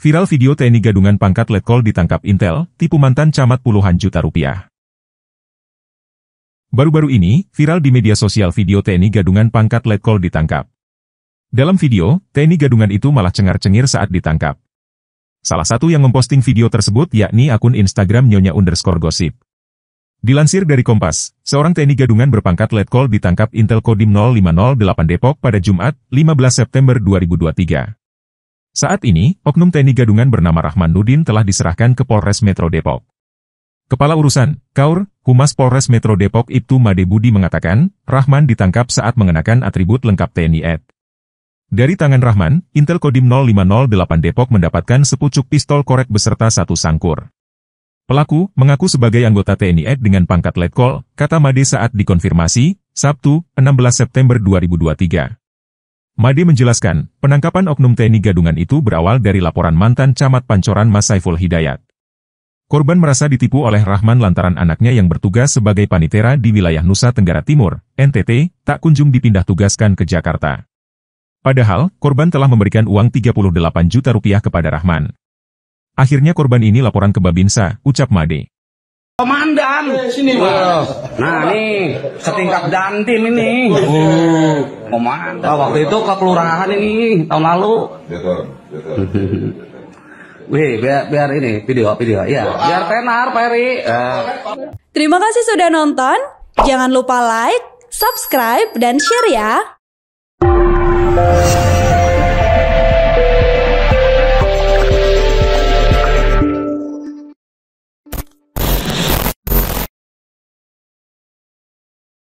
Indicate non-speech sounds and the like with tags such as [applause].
Viral video TNI gadungan pangkat letkol e ditangkap Intel, tipu mantan camat puluhan juta rupiah. Baru-baru ini, viral di media sosial video TNI gadungan pangkat letkol e ditangkap. Dalam video, TNI gadungan itu malah cengar-cengir saat ditangkap. Salah satu yang memposting video tersebut yakni akun Instagram Nyonya underscore gosip. Dilansir dari Kompas, seorang TNI gadungan berpangkat letkol e ditangkap Intel Kodim 0508 Depok pada Jumat, 15 September 2023. Saat ini, Oknum TNI Gadungan bernama Rahman Nudin telah diserahkan ke Polres Metro Depok. Kepala Urusan, Kaur, Humas Polres Metro Depok Ibtu Made Budi mengatakan, Rahman ditangkap saat mengenakan atribut lengkap TNI AD. Dari tangan Rahman, Intel Kodim 0508 Depok mendapatkan sepucuk pistol korek beserta satu sangkur. Pelaku mengaku sebagai anggota TNI AD dengan pangkat letkol, kata Made saat dikonfirmasi, Sabtu, 16 September 2023. Made menjelaskan, penangkapan oknum TNI gadungan itu berawal dari laporan mantan camat pancoran Mas Saiful Hidayat. Korban merasa ditipu oleh Rahman lantaran anaknya yang bertugas sebagai panitera di wilayah Nusa Tenggara Timur, NTT, tak kunjung dipindah tugaskan ke Jakarta. Padahal, korban telah memberikan uang 38 juta rupiah kepada Rahman. Akhirnya korban ini laporan ke Babinsa, ucap Made. Komandan, sini Nah nih, setingkat dantim ini. Oh. Oh mantap. Oh, waktu itu ke kelurahan ini tahun lalu. [laughs] Wih, biar, biar ini video video ya. Biar tenar, Peri. Eh. Terima kasih sudah nonton. Jangan lupa like, subscribe dan share ya.